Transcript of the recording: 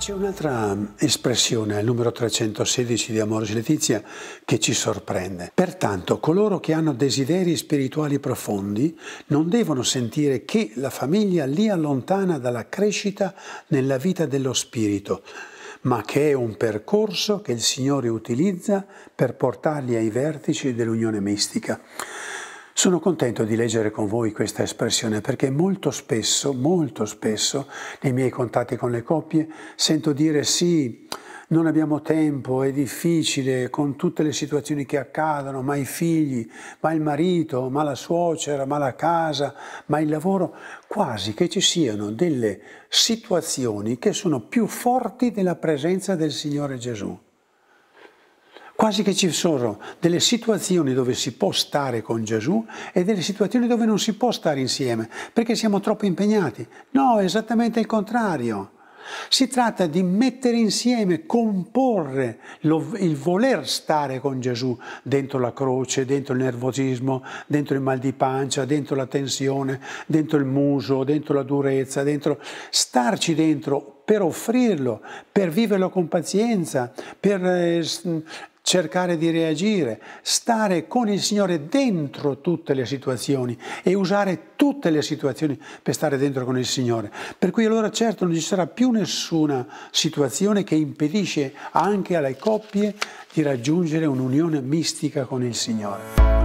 C'è un'altra mm, espressione il numero 316 di Amoris Letizia che ci sorprende. Pertanto coloro che hanno desideri spirituali profondi non devono sentire che la famiglia li allontana dalla crescita nella vita dello spirito, ma che è un percorso che il Signore utilizza per portarli ai vertici dell'unione mistica. Sono contento di leggere con voi questa espressione perché molto spesso, molto spesso, nei miei contatti con le coppie, sento dire sì, non abbiamo tempo, è difficile con tutte le situazioni che accadono, ma i figli, ma il marito, ma la suocera, ma la casa, ma il lavoro, quasi che ci siano delle situazioni che sono più forti della presenza del Signore Gesù quasi che ci sono delle situazioni dove si può stare con Gesù e delle situazioni dove non si può stare insieme, perché siamo troppo impegnati. No, è esattamente il contrario. Si tratta di mettere insieme, comporre lo, il voler stare con Gesù dentro la croce, dentro il nervosismo, dentro il mal di pancia, dentro la tensione, dentro il muso, dentro la durezza, dentro starci dentro per offrirlo, per viverlo con pazienza, per eh, cercare di reagire, stare con il Signore dentro tutte le situazioni e usare tutte le situazioni per stare dentro con il Signore. Per cui allora certo non ci sarà più nessuna situazione che impedisce anche alle coppie di raggiungere un'unione mistica con il Signore.